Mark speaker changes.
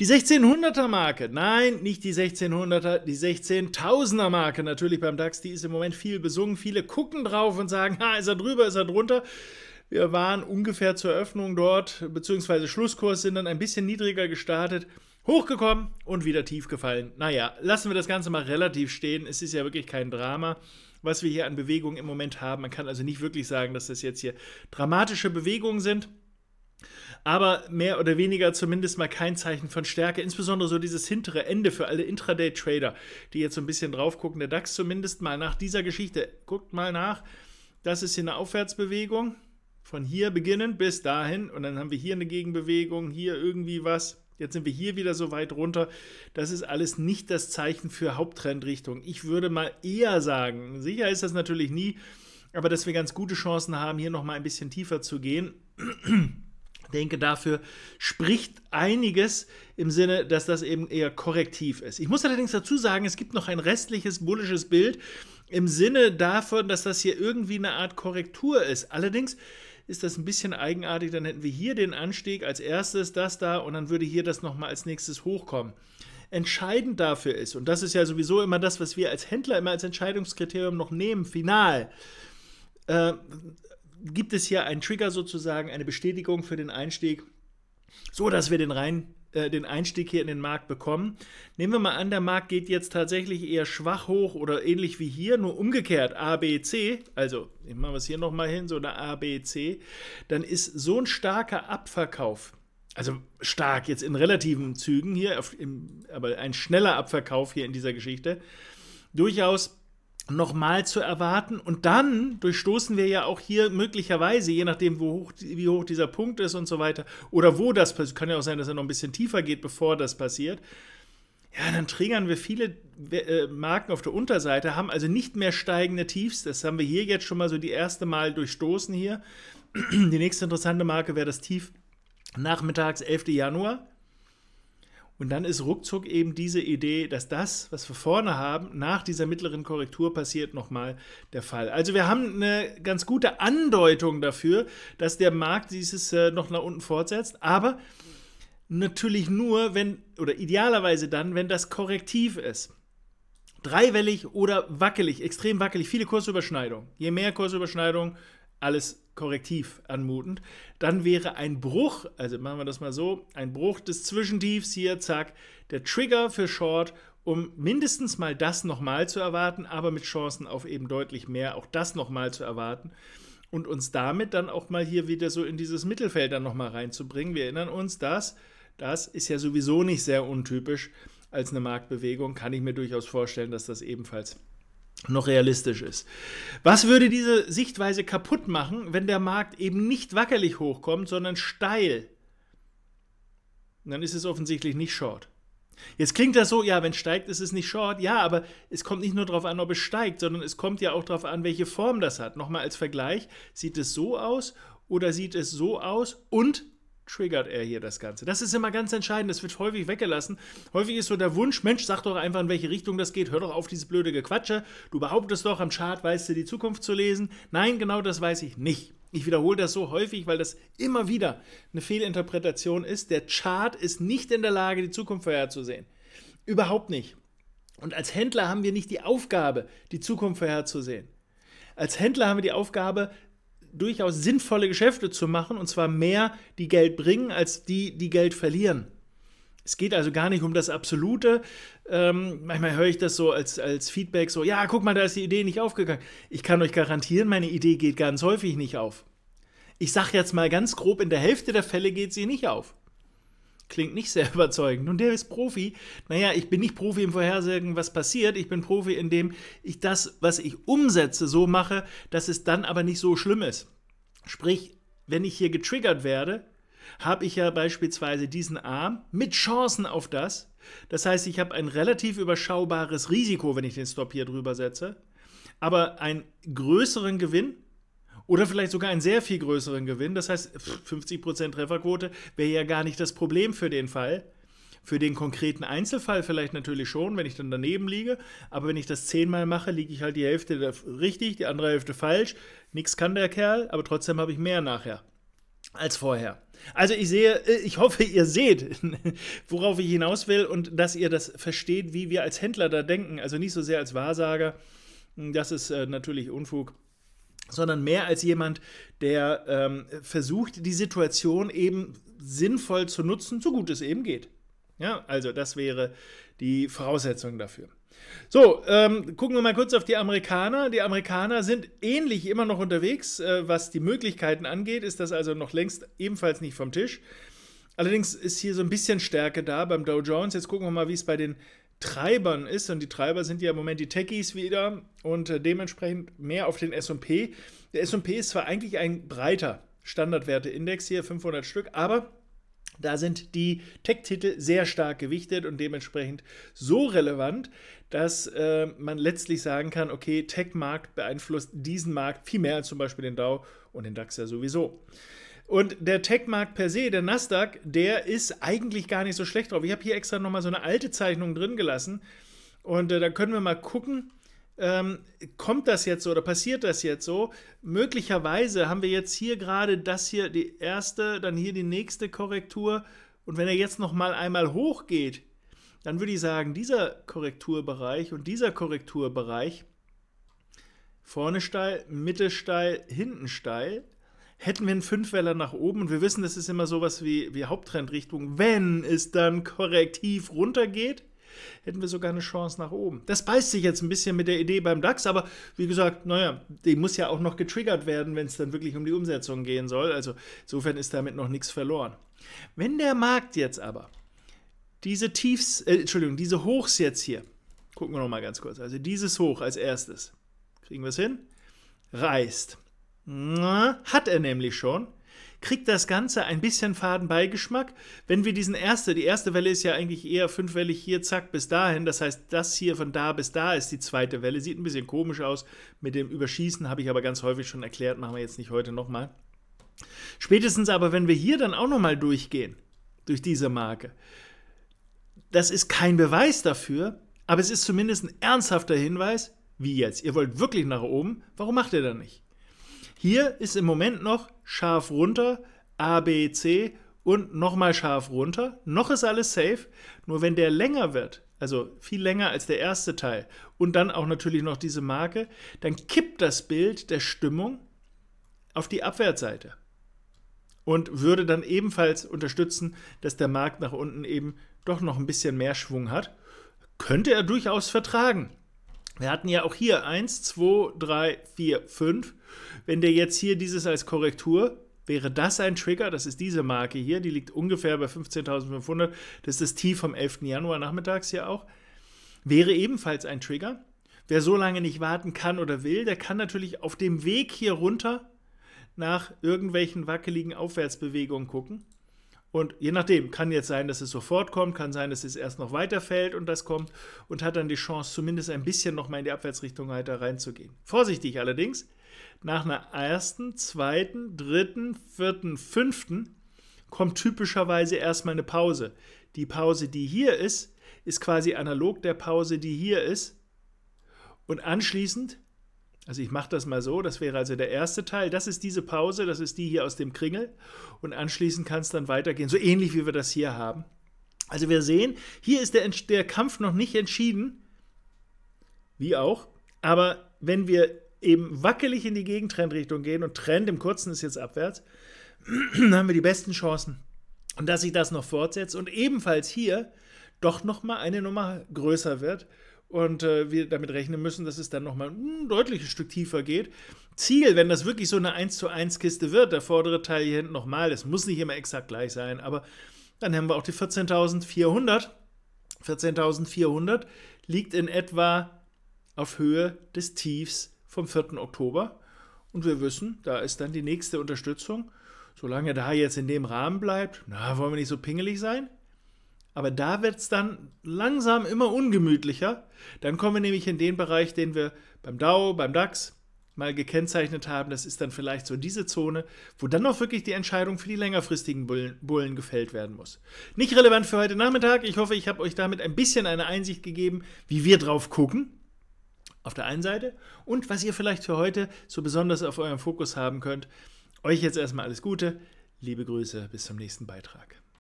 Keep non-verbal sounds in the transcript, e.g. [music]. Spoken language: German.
Speaker 1: Die 1600er-Marke, nein, nicht die 1600er, die 16.000er-Marke natürlich beim DAX, die ist im Moment viel besungen. Viele gucken drauf und sagen, ah, ist er drüber, ist er drunter. Wir waren ungefähr zur Eröffnung dort, beziehungsweise Schlusskurs sind dann ein bisschen niedriger gestartet, hochgekommen und wieder tief gefallen. Naja, lassen wir das Ganze mal relativ stehen. Es ist ja wirklich kein Drama, was wir hier an Bewegung im Moment haben. Man kann also nicht wirklich sagen, dass das jetzt hier dramatische Bewegungen sind aber mehr oder weniger zumindest mal kein Zeichen von Stärke. Insbesondere so dieses hintere Ende für alle Intraday-Trader, die jetzt so ein bisschen drauf gucken. Der DAX zumindest mal nach dieser Geschichte. Guckt mal nach. Das ist hier eine Aufwärtsbewegung. Von hier beginnen bis dahin. Und dann haben wir hier eine Gegenbewegung, hier irgendwie was. Jetzt sind wir hier wieder so weit runter. Das ist alles nicht das Zeichen für Haupttrendrichtung. Ich würde mal eher sagen, sicher ist das natürlich nie, aber dass wir ganz gute Chancen haben, hier nochmal ein bisschen tiefer zu gehen denke, dafür spricht einiges im Sinne, dass das eben eher korrektiv ist. Ich muss allerdings dazu sagen, es gibt noch ein restliches bullisches Bild im Sinne davon, dass das hier irgendwie eine Art Korrektur ist. Allerdings ist das ein bisschen eigenartig, dann hätten wir hier den Anstieg als erstes, das da und dann würde hier das nochmal als nächstes hochkommen. Entscheidend dafür ist, und das ist ja sowieso immer das, was wir als Händler immer als Entscheidungskriterium noch nehmen, final, äh, gibt es hier einen Trigger sozusagen, eine Bestätigung für den Einstieg, so dass wir den rein äh, den Einstieg hier in den Markt bekommen. Nehmen wir mal an, der Markt geht jetzt tatsächlich eher schwach hoch oder ähnlich wie hier, nur umgekehrt A B C. also ich mache es hier nochmal hin, so eine A B C. dann ist so ein starker Abverkauf, also stark jetzt in relativen Zügen hier, auf, im, aber ein schneller Abverkauf hier in dieser Geschichte, durchaus nochmal zu erwarten. Und dann durchstoßen wir ja auch hier möglicherweise, je nachdem, hoch, wie hoch dieser Punkt ist und so weiter, oder wo das passiert, kann ja auch sein, dass er noch ein bisschen tiefer geht, bevor das passiert. Ja, dann triggern wir viele äh, Marken auf der Unterseite, haben also nicht mehr steigende Tiefs. Das haben wir hier jetzt schon mal so die erste Mal durchstoßen hier. Die nächste interessante Marke wäre das Tief nachmittags, 11. Januar. Und dann ist ruckzuck eben diese Idee, dass das, was wir vorne haben, nach dieser mittleren Korrektur passiert, nochmal der Fall. Also wir haben eine ganz gute Andeutung dafür, dass der Markt dieses äh, noch nach unten fortsetzt, aber natürlich nur, wenn, oder idealerweise dann, wenn das korrektiv ist. Dreiwellig oder wackelig, extrem wackelig, viele Kursüberschneidungen. Je mehr Kursüberschneidungen, alles korrektiv anmutend, dann wäre ein Bruch, also machen wir das mal so, ein Bruch des Zwischentiefs hier, zack, der Trigger für Short, um mindestens mal das nochmal zu erwarten, aber mit Chancen auf eben deutlich mehr, auch das nochmal zu erwarten und uns damit dann auch mal hier wieder so in dieses Mittelfeld dann nochmal reinzubringen. Wir erinnern uns, dass das ist ja sowieso nicht sehr untypisch als eine Marktbewegung, kann ich mir durchaus vorstellen, dass das ebenfalls noch realistisch ist. Was würde diese Sichtweise kaputt machen, wenn der Markt eben nicht wackerlich hochkommt, sondern steil? dann ist es offensichtlich nicht short. Jetzt klingt das so, ja, wenn es steigt, ist es nicht short. Ja, aber es kommt nicht nur darauf an, ob es steigt, sondern es kommt ja auch darauf an, welche Form das hat. Nochmal als Vergleich, sieht es so aus oder sieht es so aus und triggert er hier das Ganze. Das ist immer ganz entscheidend, das wird häufig weggelassen. Häufig ist so der Wunsch, Mensch, sag doch einfach, in welche Richtung das geht, hör doch auf dieses blöde Gequatsche. Du behauptest doch, am Chart weißt du die Zukunft zu lesen. Nein, genau das weiß ich nicht. Ich wiederhole das so häufig, weil das immer wieder eine Fehlinterpretation ist. Der Chart ist nicht in der Lage, die Zukunft vorherzusehen. Überhaupt nicht. Und als Händler haben wir nicht die Aufgabe, die Zukunft vorherzusehen. Als Händler haben wir die Aufgabe, durchaus sinnvolle Geschäfte zu machen, und zwar mehr, die Geld bringen, als die, die Geld verlieren. Es geht also gar nicht um das Absolute. Ähm, manchmal höre ich das so als, als Feedback, so, ja, guck mal, da ist die Idee nicht aufgegangen. Ich kann euch garantieren, meine Idee geht ganz häufig nicht auf. Ich sage jetzt mal ganz grob, in der Hälfte der Fälle geht sie nicht auf klingt nicht sehr [laughs] überzeugend. Und der ist Profi. Naja, ich bin nicht Profi im Vorhersagen, was passiert. Ich bin Profi, indem ich das, was ich umsetze, so mache, dass es dann aber nicht so schlimm ist. Sprich, wenn ich hier getriggert werde, habe ich ja beispielsweise diesen Arm mit Chancen auf das. Das heißt, ich habe ein relativ überschaubares Risiko, wenn ich den Stop hier drüber setze, aber einen größeren Gewinn oder vielleicht sogar einen sehr viel größeren Gewinn. Das heißt, 50% Trefferquote wäre ja gar nicht das Problem für den Fall. Für den konkreten Einzelfall vielleicht natürlich schon, wenn ich dann daneben liege. Aber wenn ich das zehnmal mache, liege ich halt die Hälfte richtig, die andere Hälfte falsch. Nichts kann der Kerl, aber trotzdem habe ich mehr nachher als vorher. Also ich sehe, äh, ich hoffe, ihr seht, [laughs] worauf ich hinaus will und dass ihr das versteht, wie wir als Händler da denken. Also nicht so sehr als Wahrsager. Das ist äh, natürlich Unfug sondern mehr als jemand, der ähm, versucht, die Situation eben sinnvoll zu nutzen, so gut es eben geht. Ja, also das wäre die Voraussetzung dafür. So, ähm, gucken wir mal kurz auf die Amerikaner. Die Amerikaner sind ähnlich immer noch unterwegs, äh, was die Möglichkeiten angeht, ist das also noch längst ebenfalls nicht vom Tisch. Allerdings ist hier so ein bisschen Stärke da beim Dow Jones. Jetzt gucken wir mal, wie es bei den Treibern ist. Und die Treiber sind ja im Moment die Techies wieder und äh, dementsprechend mehr auf den SP. Der SP ist zwar eigentlich ein breiter Standardwerteindex hier, 500 Stück, aber da sind die Tech-Titel sehr stark gewichtet und dementsprechend so relevant, dass äh, man letztlich sagen kann, okay, Tech-Markt beeinflusst diesen Markt viel mehr als zum Beispiel den DAO und den DAX ja sowieso. Und der Tech-Markt per se, der Nasdaq, der ist eigentlich gar nicht so schlecht drauf. Ich habe hier extra nochmal so eine alte Zeichnung drin gelassen. Und äh, da können wir mal gucken, ähm, kommt das jetzt so oder passiert das jetzt so? Möglicherweise haben wir jetzt hier gerade das hier, die erste, dann hier die nächste Korrektur. Und wenn er jetzt nochmal einmal hochgeht, dann würde ich sagen, dieser Korrekturbereich und dieser Korrekturbereich, vorne steil, Mitte steil, hinten steil, hätten wir einen Fünfweller nach oben und wir wissen, das ist immer sowas wie, wie Haupttrendrichtung, wenn es dann korrektiv runtergeht, hätten wir sogar eine Chance nach oben. Das beißt sich jetzt ein bisschen mit der Idee beim DAX, aber wie gesagt, naja, die muss ja auch noch getriggert werden, wenn es dann wirklich um die Umsetzung gehen soll. Also insofern ist damit noch nichts verloren. Wenn der Markt jetzt aber diese Tiefs, äh, Entschuldigung, diese Hochs jetzt hier, gucken wir nochmal ganz kurz, also dieses Hoch als erstes, kriegen wir es hin, reißt hat er nämlich schon, kriegt das Ganze ein bisschen Fadenbeigeschmack. Wenn wir diesen erste, die erste Welle ist ja eigentlich eher fünfwellig hier, zack, bis dahin. Das heißt, das hier von da bis da ist die zweite Welle. Sieht ein bisschen komisch aus mit dem Überschießen, habe ich aber ganz häufig schon erklärt, machen wir jetzt nicht heute nochmal. Spätestens aber, wenn wir hier dann auch nochmal durchgehen, durch diese Marke, das ist kein Beweis dafür, aber es ist zumindest ein ernsthafter Hinweis, wie jetzt. Ihr wollt wirklich nach oben, warum macht ihr dann nicht? Hier ist im Moment noch scharf runter, A, B, C und nochmal scharf runter. Noch ist alles safe. Nur wenn der länger wird, also viel länger als der erste Teil und dann auch natürlich noch diese Marke, dann kippt das Bild der Stimmung auf die Abwärtsseite und würde dann ebenfalls unterstützen, dass der Markt nach unten eben doch noch ein bisschen mehr Schwung hat. Könnte er durchaus vertragen. Wir hatten ja auch hier 1, 2, 3, 4, 5. Wenn der jetzt hier dieses als Korrektur, wäre das ein Trigger. Das ist diese Marke hier, die liegt ungefähr bei 15.500. Das ist das Tief vom 11. Januar nachmittags hier auch. Wäre ebenfalls ein Trigger. Wer so lange nicht warten kann oder will, der kann natürlich auf dem Weg hier runter nach irgendwelchen wackeligen Aufwärtsbewegungen gucken. Und je nachdem, kann jetzt sein, dass es sofort kommt, kann sein, dass es erst noch weiterfällt und das kommt und hat dann die Chance, zumindest ein bisschen nochmal in die Abwärtsrichtung weiter reinzugehen. Vorsichtig allerdings, nach einer ersten, zweiten, dritten, vierten, fünften kommt typischerweise erstmal eine Pause. Die Pause, die hier ist, ist quasi analog der Pause, die hier ist. Und anschließend also ich mache das mal so, das wäre also der erste Teil. Das ist diese Pause, das ist die hier aus dem Kringel. Und anschließend kann es dann weitergehen, so ähnlich wie wir das hier haben. Also wir sehen, hier ist der, der Kampf noch nicht entschieden, wie auch. Aber wenn wir eben wackelig in die Gegentrendrichtung gehen und Trend im Kurzen ist jetzt abwärts, dann [clears throat] haben wir die besten Chancen. dass sich das noch fortsetzt und ebenfalls hier doch nochmal eine Nummer größer wird und äh, wir damit rechnen müssen, dass es dann nochmal ein deutliches Stück tiefer geht. Ziel, wenn das wirklich so eine 1 zu 1 Kiste wird, der vordere Teil hier hinten nochmal, das muss nicht immer exakt gleich sein, aber dann haben wir auch die 14.400. 14.400 liegt in etwa auf Höhe des Tiefs vom 4. Oktober. Und wir wissen, da ist dann die nächste Unterstützung. Solange da jetzt in dem Rahmen bleibt, na, wollen wir nicht so pingelig sein? Aber da wird es dann langsam immer ungemütlicher. Dann kommen wir nämlich in den Bereich, den wir beim DAO, beim DAX mal gekennzeichnet haben. Das ist dann vielleicht so diese Zone, wo dann noch wirklich die Entscheidung für die längerfristigen Bullen, Bullen gefällt werden muss. Nicht relevant für heute Nachmittag. Ich hoffe, ich habe euch damit ein bisschen eine Einsicht gegeben, wie wir drauf gucken. Auf der einen Seite. Und was ihr vielleicht für heute so besonders auf eurem Fokus haben könnt. Euch jetzt erstmal alles Gute. Liebe Grüße. Bis zum nächsten Beitrag.